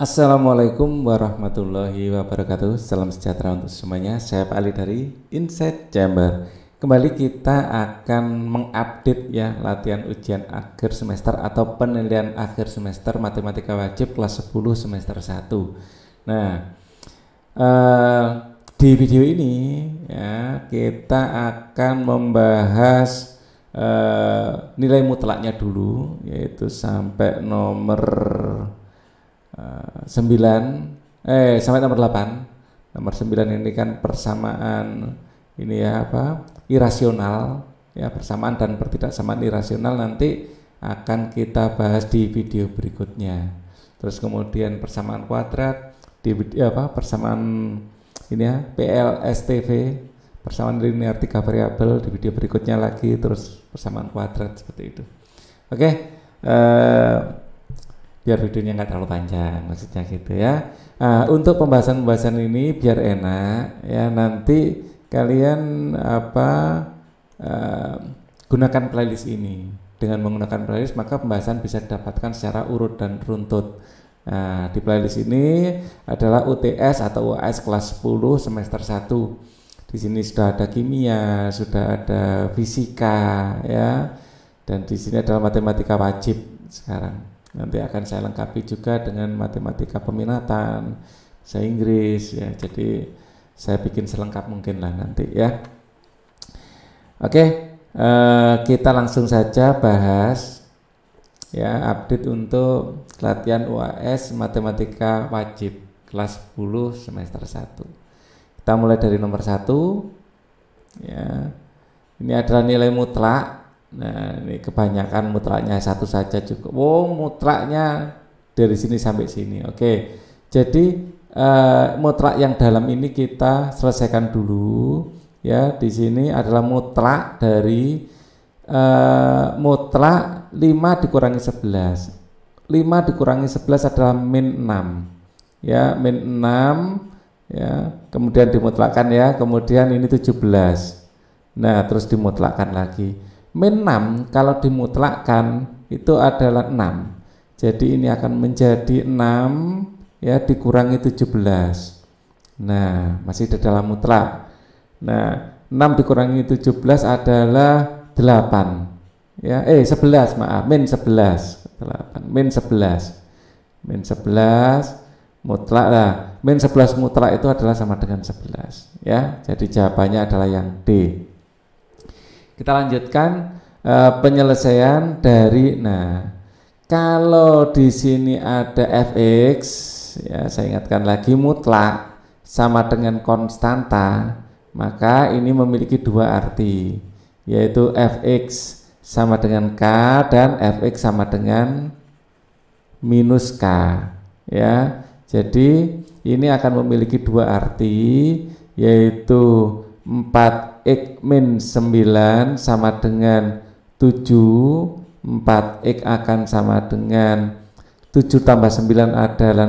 Assalamualaikum warahmatullahi wabarakatuh Salam sejahtera untuk semuanya Saya Pak Ali dari Insight Chamber Kembali kita akan mengupdate ya latihan ujian akhir semester atau penilaian akhir semester matematika wajib kelas 10 semester 1 Nah eh, di video ini ya kita akan membahas eh, nilai mutlaknya dulu yaitu sampai nomor Eh, sembilan eh sampai nomor delapan nomor sembilan ini kan persamaan ini ya apa irasional ya persamaan dan pertidaksamaan irasional nanti akan kita bahas di video berikutnya terus kemudian persamaan kuadrat di eh, apa persamaan ini ya PLSTV persamaan linear tiga variabel di video berikutnya lagi terus persamaan kuadrat seperti itu oke okay. uh, eh, biar videonya nggak terlalu panjang maksudnya gitu ya nah, untuk pembahasan-pembahasan ini biar enak ya nanti kalian apa uh, gunakan playlist ini dengan menggunakan playlist maka pembahasan bisa didapatkan secara urut dan runtut nah, di playlist ini adalah UTS atau UAS kelas 10 semester 1 di sini sudah ada kimia sudah ada fisika ya dan di sini adalah matematika wajib sekarang Nanti akan saya lengkapi juga dengan matematika peminatan, saya Inggris ya. Jadi saya bikin selengkap mungkin lah nanti ya. Oke, eh, kita langsung saja bahas ya update untuk latihan UAS matematika wajib kelas 10 semester 1. Kita mulai dari nomor satu ya. Ini adalah nilai mutlak Nah, ini kebanyakan mutraknya satu saja cukup. Oh, mutraknya dari sini sampai sini. Oke. Jadi eh, mutrak yang dalam ini kita selesaikan dulu ya. Di sini adalah mutrak dari eh, mutrak 5 dikurangi 11. 5 dikurangi 11 adalah min 6. Ya, min 6 ya. Kemudian dimutlakan ya. Kemudian ini 17. Nah, terus dimutlakkan lagi min 6 kalau dimutlakkan itu adalah 6 jadi ini akan menjadi 6 ya dikurangi 17 nah masih di dalam mutlak nah 6 dikurangi 17 adalah 8 ya eh 11 maaf min 11 8 min 11 min 11 mutlak lah min 11 mutlak itu adalah sama dengan 11 ya jadi jawabannya adalah yang D kita lanjutkan e, penyelesaian dari nah kalau di sini ada fx ya saya ingatkan lagi mutlak sama dengan konstanta maka ini memiliki dua arti yaitu fx sama dengan k dan fx sama dengan minus k ya jadi ini akan memiliki dua arti yaitu X min 9 sama dengan 7 4 X akan sama dengan 7 tambah 9 adalah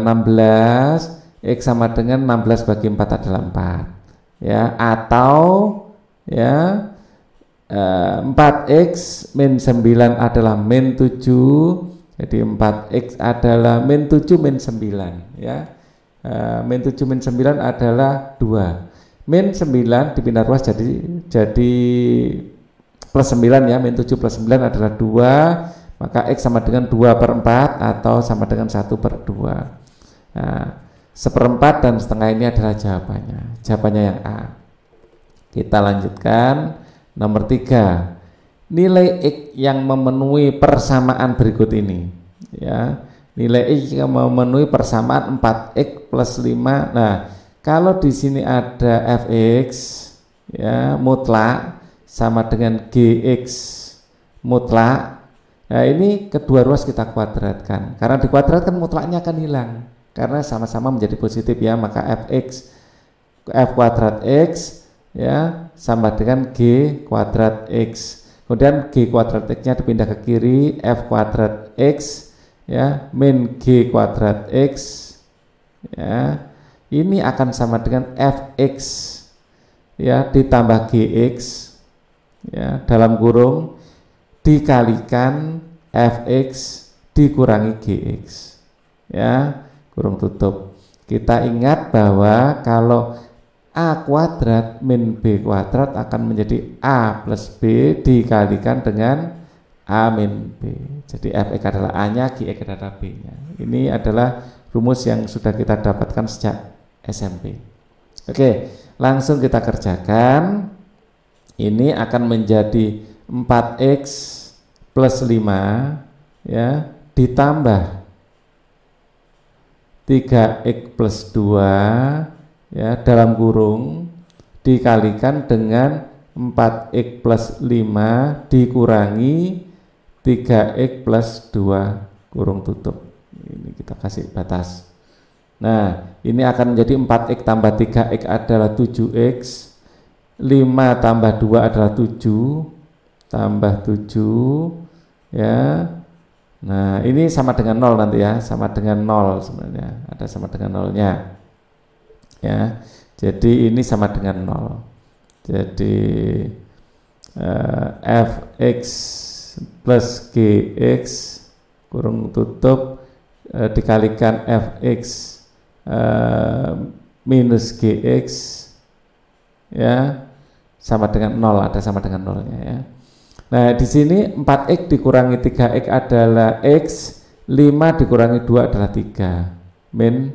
16 X sama dengan 16 bagi 4 adalah 4 ya atau ya 4X eh, min 9 adalah min 7 jadi 4X adalah min 7 min 9 ya eh, min 7 min 9 adalah 2 min 9 dipindah ruas jadi jadi plus 9 ya min 7 plus 9 adalah 2 maka X sama dengan 2 per 4 atau sama dengan 1 per 2 nah, seperempat dan setengah ini adalah jawabannya jawabannya yang A kita lanjutkan nomor 3 nilai X yang memenuhi persamaan berikut ini ya nilai X yang memenuhi persamaan 4X plus 5 nah kalau di sini ada fx ya mutlak sama dengan gx mutlak. Nah, ini kedua ruas kita kuadratkan. Karena dikuadratkan mutlaknya akan hilang karena sama-sama menjadi positif ya, maka fx f kuadrat x ya sama dengan g kuadrat x. Kemudian g kuadrat x-nya dipindah ke kiri, f kuadrat x ya min g kuadrat x ya ini akan sama dengan fx ya ditambah gx ya dalam kurung dikalikan fx dikurangi gx ya kurung tutup kita ingat bahwa kalau a kuadrat min b kuadrat akan menjadi a plus b dikalikan dengan a min b jadi fx adalah a nya gx adalah b nya ini adalah rumus yang sudah kita dapatkan sejak SMP. Oke, langsung kita kerjakan. Ini akan menjadi 4X plus 5 ya, ditambah 3X plus 2 ya, dalam kurung dikalikan dengan 4X plus 5 dikurangi 3X plus 2 kurung tutup. Ini kita kasih batas. Nah, ini akan menjadi 4X tambah 3X adalah 7X, 5 tambah 2 adalah 7, tambah 7, ya. Nah, ini sama dengan 0 nanti ya, sama dengan 0 sebenarnya, ada sama dengan nolnya. Ya, jadi ini sama dengan 0. Jadi eh, fx plus gx kurung tutup eh, dikalikan fx Eh, minus gx ya sama dengan 0 ada sama dengan nolnya ya. Nah, di sini 4x dikurangi 3x adalah x, 5 dikurangi 2 adalah 3. Min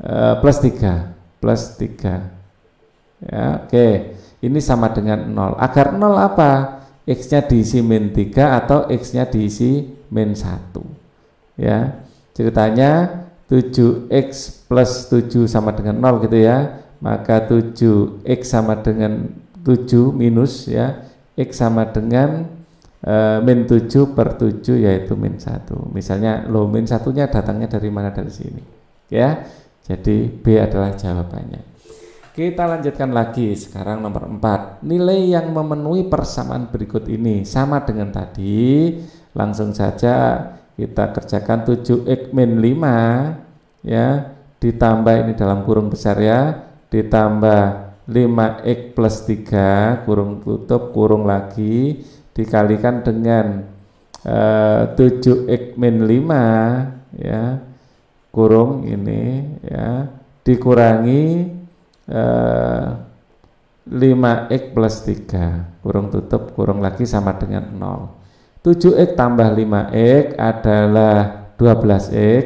uh, plus 3, plus 3. Ya, oke. Okay. Ini sama dengan 0. Agar 0 apa? X-nya diisi min 3 atau X-nya diisi min 1. Ya. Ceritanya 7x plus 7 sama dengan 0 gitu ya maka 7x sama dengan 7 minus ya x sama dengan e, min 7 per 7 yaitu min 1 misalnya lo min satunya datangnya dari mana dari sini ya jadi B adalah jawabannya kita lanjutkan lagi sekarang nomor 4 nilai yang memenuhi persamaan berikut ini sama dengan tadi langsung saja kita kerjakan 7 x min 5 ya ditambah ini dalam kurung besar ya ditambah 5 x plus 3 kurung tutup kurung lagi dikalikan dengan eh, 7 x min 5 ya kurung ini ya dikurangi eh, 5 x plus 3 kurung tutup kurung lagi sama dengan 0 7x tambah 5x adalah 12x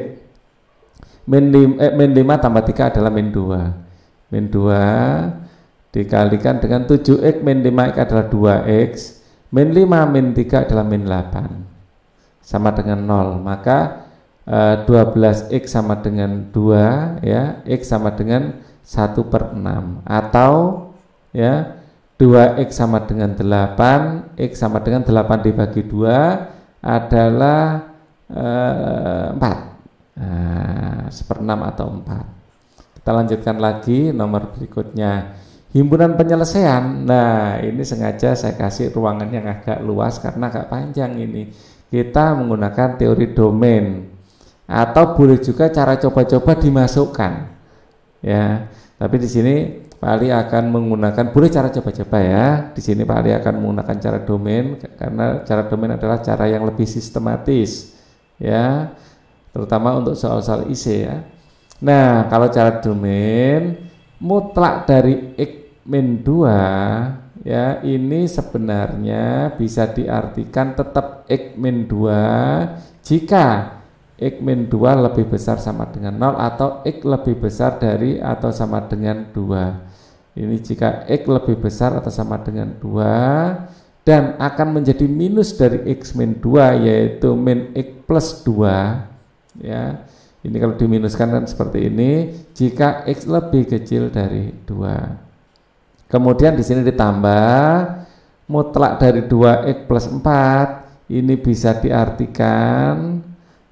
min, lim, eh, min 5 tambah 3 adalah min 2 min 2 dikalikan dengan 7x min 5x adalah 2x min 5 min 3 adalah min 8 sama dengan 0 maka eh, 12x sama dengan 2 ya x sama dengan 1 per 6 atau ya 2X sama dengan 8 X sama dengan 8 dibagi 2 adalah eh, 4 nah, 6 atau 4 kita lanjutkan lagi nomor berikutnya himpunan penyelesaian nah ini sengaja saya kasih ruangan yang agak luas karena agak panjang ini kita menggunakan teori domain atau boleh juga cara coba-coba dimasukkan ya tapi di sini Pak Ali akan menggunakan boleh cara coba-coba ya. Di sini Pak Ali akan menggunakan cara domain karena cara domain adalah cara yang lebih sistematis ya, terutama untuk soal-soal IC ya. Nah, kalau cara domain mutlak dari x min 2 ya ini sebenarnya bisa diartikan tetap x min 2 jika x min 2 lebih besar sama dengan 0 atau x lebih besar dari atau sama dengan 2 ini jika x lebih besar atau sama dengan 2 dan akan menjadi minus dari x min 2 yaitu min x plus 2 ya ini kalau diminuskan kan seperti ini jika x lebih kecil dari 2 kemudian di sini ditambah mutlak dari 2x plus 4 ini bisa diartikan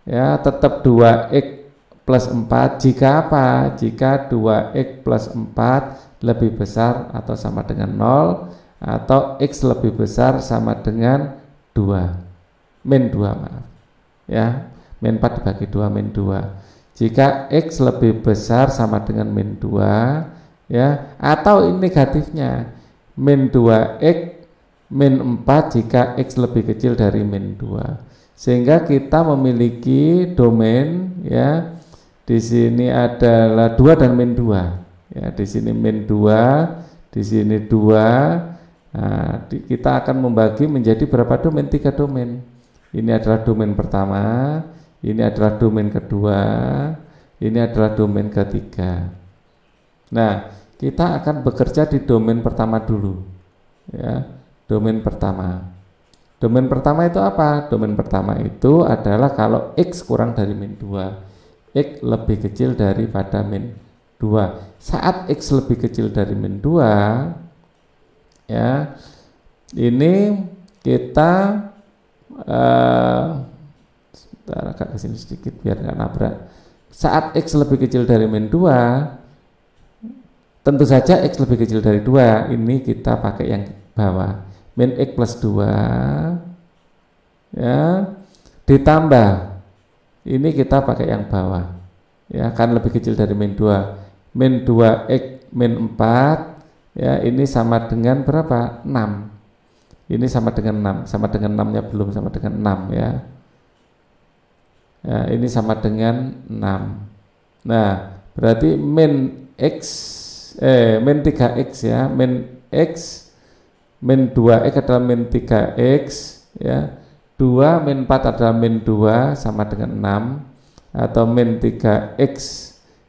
ya tetap 2x plus 4 jika apa? Jika 2x plus 4 lebih besar atau sama dengan 0 atau x lebih besar sama dengan 2 min 2 maaf ya min 4 dibagi 2 min 2 jika x lebih besar sama dengan min 2 ya atau ini negatifnya min 2x min 4 jika x lebih kecil dari min 2 sehingga kita memiliki domain ya di sini adalah dua dan min dua ya di sini min dua di sini dua nah, di, kita akan membagi menjadi berapa domain tiga domain ini adalah domain pertama ini adalah domain kedua ini adalah domain ketiga nah kita akan bekerja di domain pertama dulu ya domain pertama Domain pertama itu apa? Domain pertama itu adalah kalau X kurang dari min 2 X lebih kecil daripada min 2 Saat X lebih kecil dari min 2 ya, Ini kita uh, Sebentar agak kesini sedikit biar nggak nabrak Saat X lebih kecil dari min 2 Tentu saja X lebih kecil dari 2 Ini kita pakai yang bawah min X plus 2 ya ditambah ini kita pakai yang bawah ya kan lebih kecil dari min 2 min 2 X min 4 ya ini sama dengan berapa 6 ini sama dengan 6 sama dengan 6 nya belum sama dengan 6 ya ya ini sama dengan 6 nah berarti min X eh min 3X ya min X min 2x adalah min 3x ya 2 min 4 adalah min 2 sama dengan 6 atau min 3x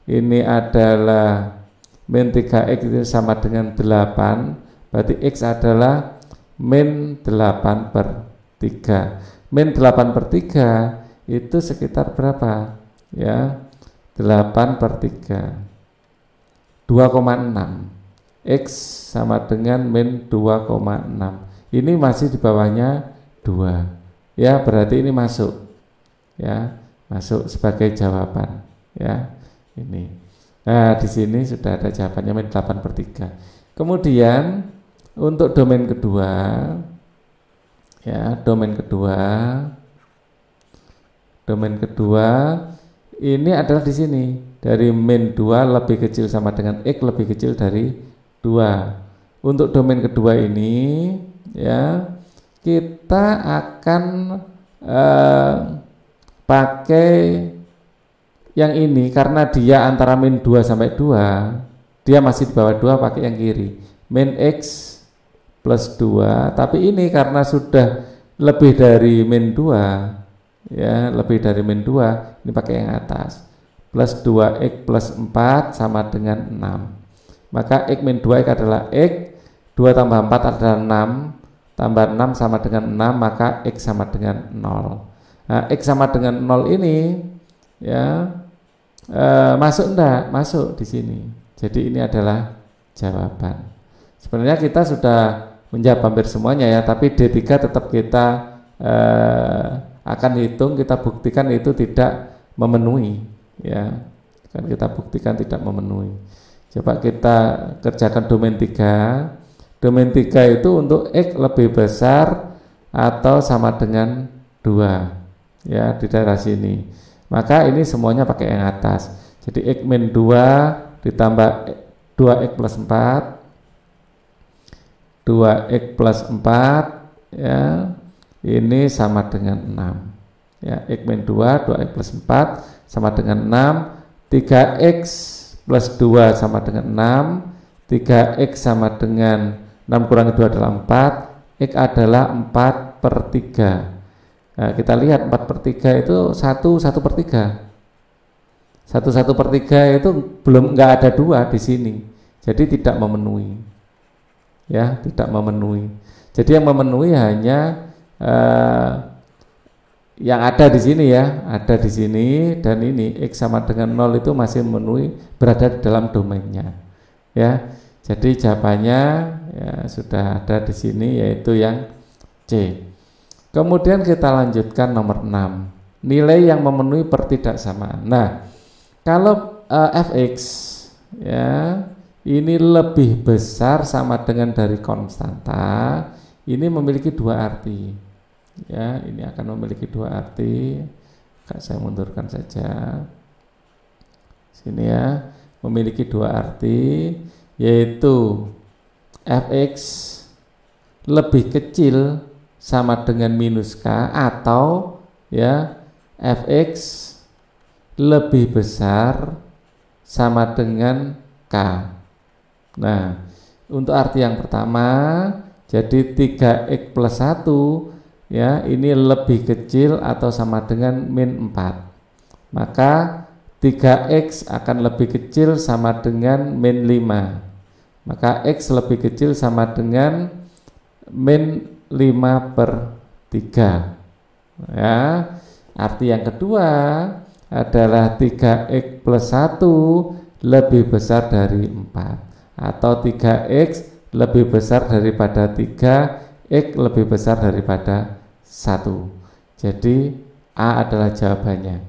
ini adalah min 3x ini sama dengan 8 berarti x adalah min 8 per 3 min 8 per 3 itu sekitar berapa ya 8 per 3 2,6 X sama dengan min 2,6 ini masih di bawahnya 2 ya berarti ini masuk ya masuk sebagai jawaban ya ini nah di sini sudah ada jawabannya min 8 per 3 kemudian untuk domain kedua ya domain kedua domain kedua ini adalah di sini dari min 2 lebih kecil sama dengan x lebih kecil dari dua. Untuk domain kedua ini ya kita akan eh, pakai yang ini karena dia antara min 2 sampai 2 dia masih di bawah 2 pakai yang kiri min x plus 2 tapi ini karena sudah lebih dari min 2 ya lebih dari min 2 ini pakai yang atas plus 2x plus 4 sama dengan 6 maka x min 2 X adalah x, 2 tambah 4 adalah 6, tambah 6 sama dengan 6, maka x sama dengan 0. Nah, x sama dengan 0 ini ya e, masuk enggak? Masuk di sini. Jadi ini adalah jawaban. Sebenarnya kita sudah menjawab hampir semuanya ya, tapi D3 tetap kita e, akan hitung, kita buktikan itu tidak memenuhi ya. Kan kita buktikan tidak memenuhi. Coba kita kerjakan domain 3. Domain 3 itu untuk X lebih besar atau sama dengan 2. Ya, di daerah sini. Maka ini semuanya pakai yang atas. Jadi X min 2 ditambah 2X plus 4. 2X plus 4 ya ini sama dengan 6 ya X min 2 2X plus 4 sama dengan 6 3X plus 2 sama dengan 6, 3x sama dengan 6 kurang 2 adalah 4, x adalah 4 per 3. Nah, kita lihat 4 per 3 itu 1, 1 per 3. 1, 1 per 3 itu belum nggak ada 2 di sini. Jadi tidak memenuhi. Ya, tidak memenuhi. Jadi yang memenuhi hanya eh, yang ada di sini ya, ada di sini dan ini x sama dengan nol itu masih memenuhi berada di dalam domainnya. Ya. Jadi jawabannya ya, sudah ada di sini yaitu yang C. Kemudian kita lanjutkan nomor 6. Nilai yang memenuhi pertidaksamaan. Nah, kalau uh, eh, fx ya ini lebih besar sama dengan dari konstanta, ini memiliki dua arti ya ini akan memiliki dua arti Kak saya mundurkan saja sini ya memiliki dua arti yaitu fx lebih kecil sama dengan minus k atau ya fx lebih besar sama dengan k. Nah, untuk arti yang pertama, jadi 3x plus 1 ya ini lebih kecil atau sama dengan min 4 maka 3x akan lebih kecil sama dengan min 5 maka x lebih kecil sama dengan min 5 per 3 ya arti yang kedua adalah 3x plus 1 lebih besar dari 4 atau 3x lebih besar daripada 3 X lebih besar daripada 1. Jadi A adalah jawabannya.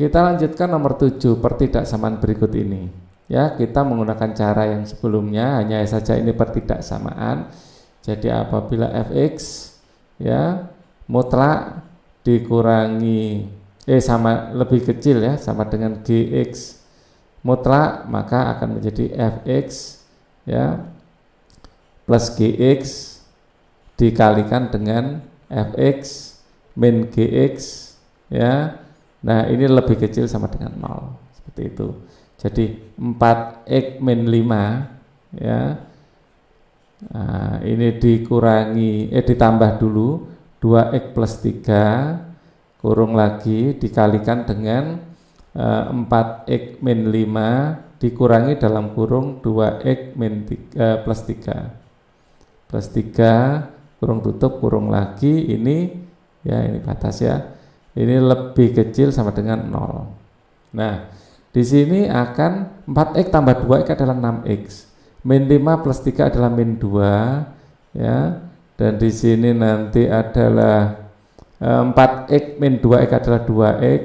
Kita lanjutkan nomor 7 pertidaksamaan berikut ini. Ya, kita menggunakan cara yang sebelumnya hanya saja ini pertidaksamaan. Jadi apabila fx ya mutlak dikurangi eh sama lebih kecil ya sama dengan gx mutlak maka akan menjadi fx ya plus gx dikalikan dengan fx min gx ya. Nah, ini lebih kecil sama dengan 0. Seperti itu. Jadi 4x min 5 ya. Nah, ini dikurangi eh ditambah dulu 2x plus 3 kurung lagi dikalikan dengan eh, 4x min 5 dikurangi dalam kurung 2x min 3, eh, plus 3 plus 3 kurung tutup kurung lagi ini ya ini batas ya ini lebih kecil sama dengan 0 nah di sini akan 4x tambah 2x adalah 6x min 5 plus 3 adalah min 2 ya dan di sini nanti adalah 4x eh, min 2x adalah 2x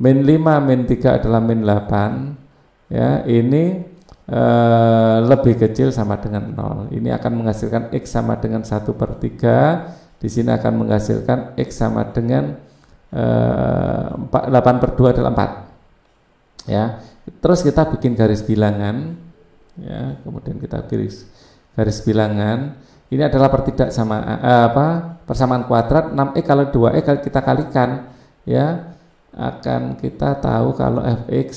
min 5 min 3 adalah min 8 ya ini Eh, lebih kecil sama dengan 0. Ini akan menghasilkan X sama dengan 1 per 3. Di sini akan menghasilkan X sama dengan e, 4, 8 per 2 adalah 4. Ya. Terus kita bikin garis bilangan. Ya, kemudian kita garis garis bilangan. Ini adalah pertidak sama eh, apa? persamaan kuadrat 6e kalau 2e kalau kita kalikan ya akan kita tahu kalau fx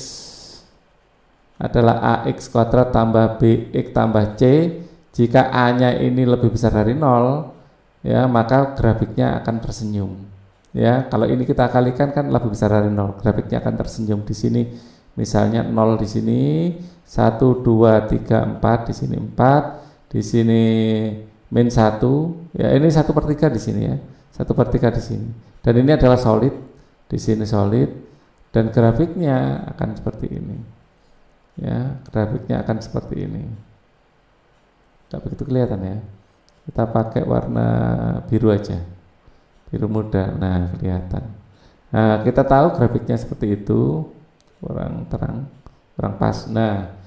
adalah AX kuadrat tambah BX tambah C jika A-nya ini lebih besar dari 0 ya maka grafiknya akan tersenyum ya kalau ini kita kalikan kan lebih besar dari 0 grafiknya akan tersenyum di sini misalnya 0 di sini 1 2 3 4 di sini 4 di sini min 1 ya ini 1 per 3 di sini ya 1 per 3 di sini dan ini adalah solid di sini solid dan grafiknya akan seperti ini ya grafiknya akan seperti ini Tidak begitu kelihatan ya kita pakai warna biru aja biru muda nah kelihatan nah kita tahu grafiknya seperti itu kurang terang kurang pas nah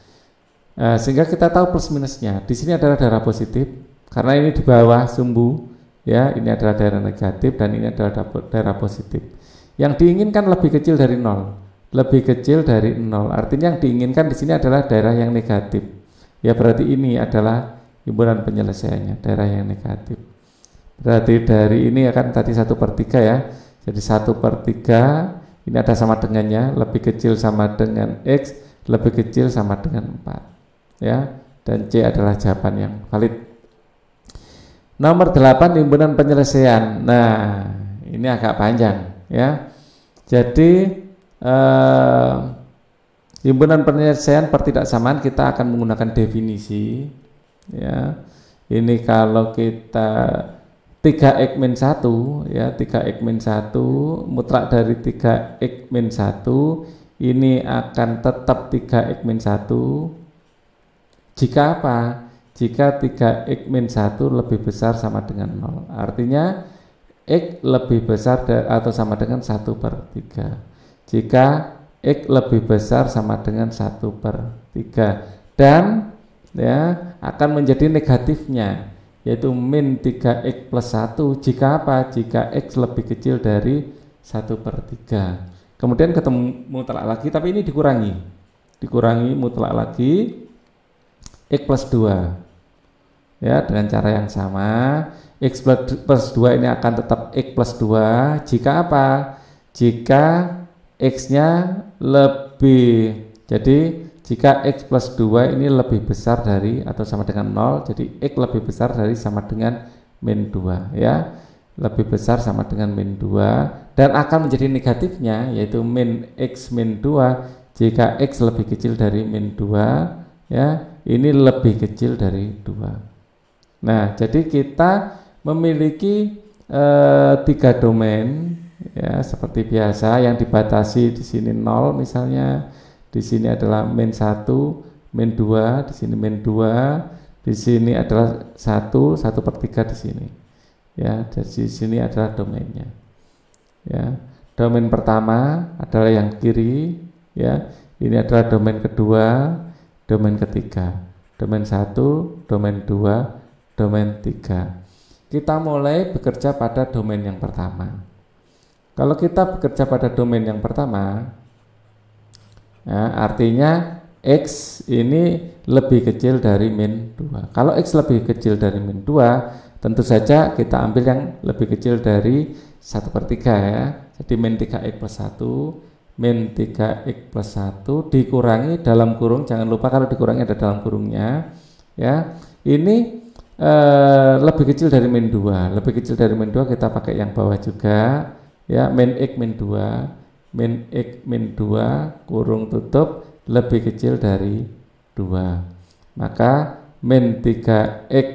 Nah, sehingga kita tahu plus minusnya di sini adalah daerah positif karena ini di bawah sumbu ya ini adalah daerah negatif dan ini adalah daerah positif yang diinginkan lebih kecil dari nol lebih kecil dari nol. Artinya yang diinginkan di sini adalah daerah yang negatif. Ya berarti ini adalah himpunan penyelesaiannya, daerah yang negatif. Berarti dari ini akan tadi satu per tiga ya. Jadi satu per tiga ini ada sama dengannya, lebih kecil sama dengan X, lebih kecil sama dengan 4. Ya, dan C adalah jawaban yang valid. Nomor 8 himpunan penyelesaian. Nah, ini agak panjang ya. Jadi eh, himpunan penyelesaian pertidaksamaan kita akan menggunakan definisi ya ini kalau kita 3 x min 1 ya 3 x min 1 mutlak dari 3 x min 1 ini akan tetap 3 x min 1 jika apa? jika 3 x min 1 lebih besar sama dengan 0 artinya x lebih besar atau sama dengan 1 per 3 jika X lebih besar sama dengan satu per tiga dan ya akan menjadi negatifnya yaitu min 3x plus satu jika apa? jika x lebih kecil dari satu per tiga. kemudian ketemu mutlak lagi tapi ini dikurangi dikurangi mutlak lagi x plus dua ya dengan cara yang sama x plus dua ini akan tetap x plus dua jika apa? jika X-nya lebih. Jadi jika X plus 2 ini lebih besar dari atau sama dengan 0, jadi X lebih besar dari sama dengan min 2 ya. Lebih besar sama dengan min 2 dan akan menjadi negatifnya yaitu min X min 2 jika X lebih kecil dari min 2 ya. Ini lebih kecil dari 2. Nah, jadi kita memiliki eh, tiga domain ya seperti biasa yang dibatasi di sini 0 misalnya di sini adalah min 1 min 2 di sini min 2 di sini adalah 1 1 per 3 di sini ya jadi sini adalah domainnya ya domain pertama adalah yang kiri ya ini adalah domain kedua domain ketiga domain 1 domain 2 domain 3 kita mulai bekerja pada domain yang pertama kalau kita bekerja pada domain yang pertama, ya, artinya X ini lebih kecil dari min 2. Kalau X lebih kecil dari min 2, tentu saja kita ambil yang lebih kecil dari 1 per 3 ya. Jadi min 3X plus 1, min 3X plus 1 dikurangi dalam kurung, jangan lupa kalau dikurangi ada dalam kurungnya. ya Ini eh, lebih kecil dari min 2, lebih kecil dari min 2 kita pakai yang bawah juga ya min x min 2 min x min 2 kurung tutup lebih kecil dari 2 maka min 3x eh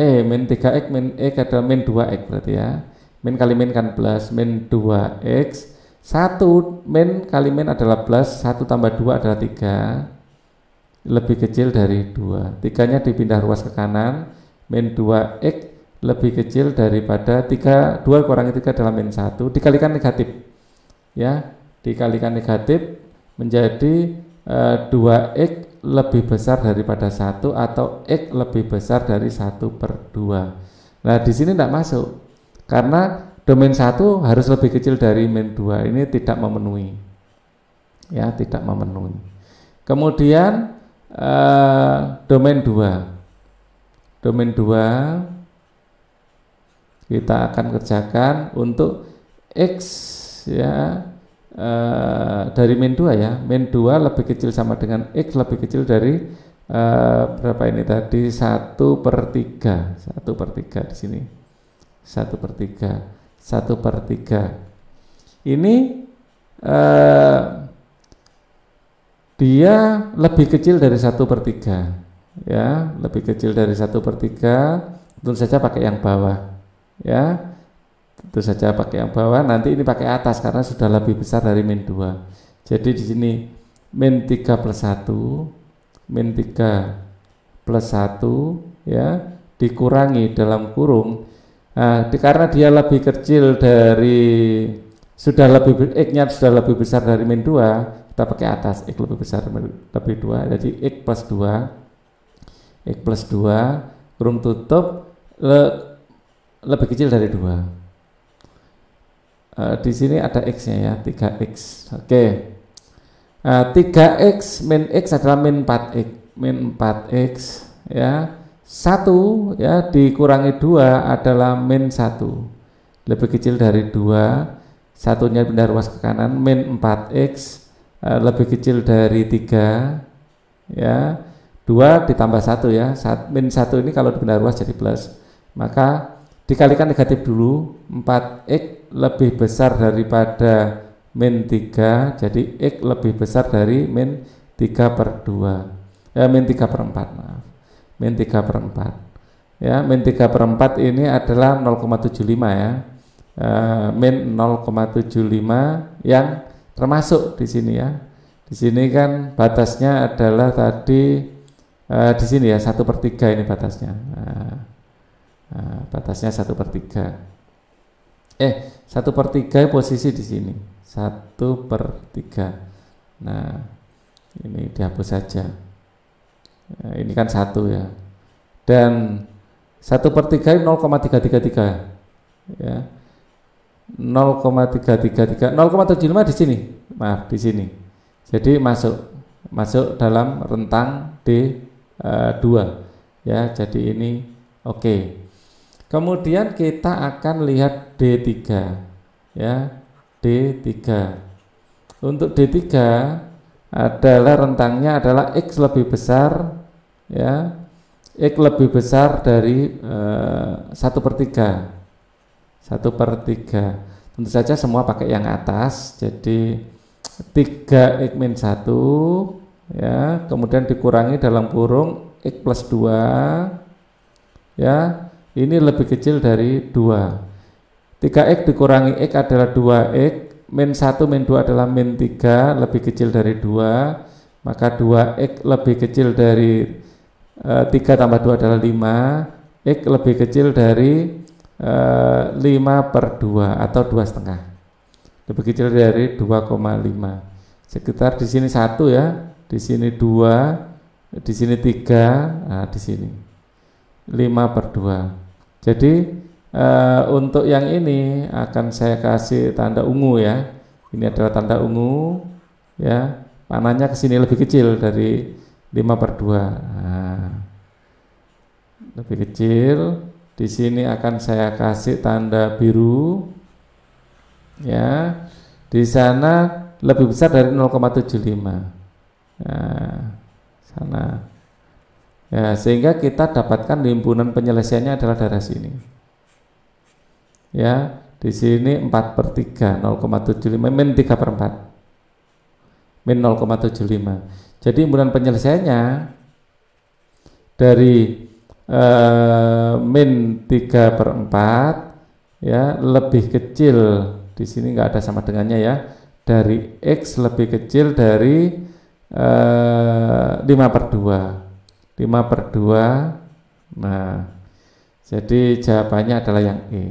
eh min 3x min x adalah min 2x berarti ya min kali min kan plus min 2x 1 min kali min adalah plus 1 tambah 2 adalah 3 lebih kecil dari 2 3 nya dipindah ruas ke kanan min 2x lebih kecil daripada tiga dua kurangi tiga dalam min satu dikalikan negatif. Ya, dikalikan negatif menjadi e, x lebih besar daripada satu atau x lebih besar dari satu per dua Nah, di sini tidak masuk karena domain satu harus lebih kecil dari min dua Ini tidak memenuhi. Ya, tidak memenuhi. Kemudian e, domain dua Domain dua kita akan kerjakan untuk X ya e, dari min 2 ya min 2 lebih kecil sama dengan X lebih kecil dari e, berapa ini tadi 1 per 3 1 per 3 di sini 1 per 3 1 per 3 ini e, dia lebih kecil dari 1 per 3 ya lebih kecil dari 1 per 3 tentu saja pakai yang bawah ya tentu saja pakai yang bawah nanti ini pakai atas karena sudah lebih besar dari min 2 jadi di sini min 3 plus 1 min 3 plus 1 ya dikurangi dalam kurung nah, di, karena dia lebih kecil dari sudah lebih x nya sudah lebih besar dari min 2 kita pakai atas x lebih besar lebih 2 jadi x plus 2 x plus 2 kurung tutup le, lebih kecil dari dua. Uh, di sini ada x-nya ya, 3x. Oke. Okay. Uh, 3x min x adalah min 4x. Min 4x ya. 1 ya dikurangi 2 adalah min 1. Lebih kecil dari 2. Satunya pindah ruas ke kanan, min 4x uh, eh, lebih kecil dari 3 ya. 2 ditambah 1 ya. Sat, min 1 ini kalau dipindah ruas jadi plus. Maka dikalikan negatif dulu 4x lebih besar daripada min 3 jadi x lebih besar dari min 3 per 2 ya min 3 per 4 maaf min 3 per 4 ya min 3 per 4 ini adalah 0,75 ya e, min 0,75 yang termasuk di sini ya di sini kan batasnya adalah tadi e, di sini ya 1 per 3 ini batasnya nah, Nah, batasnya satu per tiga. Eh, satu per tiga posisi di sini. Satu per tiga. Nah, ini dihapus saja. Nah, ini kan satu ya. Dan satu per tiga tiga tiga ya. nol nol tiga tiga tiga tujuh lima di sini. Maaf, di sini. Jadi masuk masuk dalam rentang D2 eh, ya. Jadi ini oke. Okay. Kemudian kita akan lihat D3 ya. D3. Untuk D3 adalah rentangnya adalah X lebih besar ya. X lebih besar dari eh, satu per 3 1 per tiga tentu saja semua pakai yang atas jadi 3 x min 1 ya kemudian dikurangi dalam kurung x plus 2 ya ini lebih kecil dari 2 3x dikurangi x adalah 2x min 1 min 2 adalah min 3 lebih kecil dari 2 maka 2x lebih kecil dari e, 3 tambah 2 adalah 5 x lebih kecil dari e, eh, 5 eh, per 2 atau 2 setengah lebih kecil dari 2,5 sekitar di sini 1 ya di sini 2 di sini 3 nah di sini 5 per 2 jadi e, untuk yang ini akan saya kasih tanda ungu ya. Ini adalah tanda ungu ya. Panahnya ke sini lebih kecil dari 5 per 2. Nah, lebih kecil. Di sini akan saya kasih tanda biru. Ya. Di sana lebih besar dari 0,75. Nah, sana. Ya, sehingga kita dapatkan himpunan penyelesaiannya adalah daerah sini. Ya, di sini 4 per 3, 0,75, min 3 per 4, min 0,75. Jadi himpunan penyelesaiannya dari eh, min 3 per 4, ya, lebih kecil, di sini nggak ada sama dengannya ya, dari X lebih kecil dari eh, 5 per 2 5 per 2 nah jadi jawabannya adalah yang E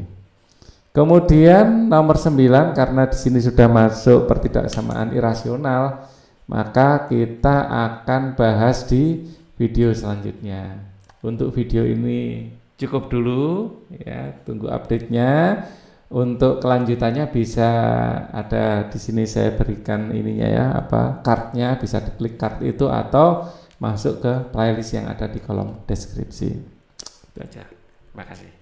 kemudian nomor 9 karena di sini sudah masuk pertidaksamaan irasional maka kita akan bahas di video selanjutnya untuk video ini cukup dulu ya tunggu update-nya untuk kelanjutannya bisa ada di sini saya berikan ininya ya apa kartnya bisa diklik kart itu atau masuk ke playlist yang ada di kolom deskripsi. Itu aja. Terima kasih.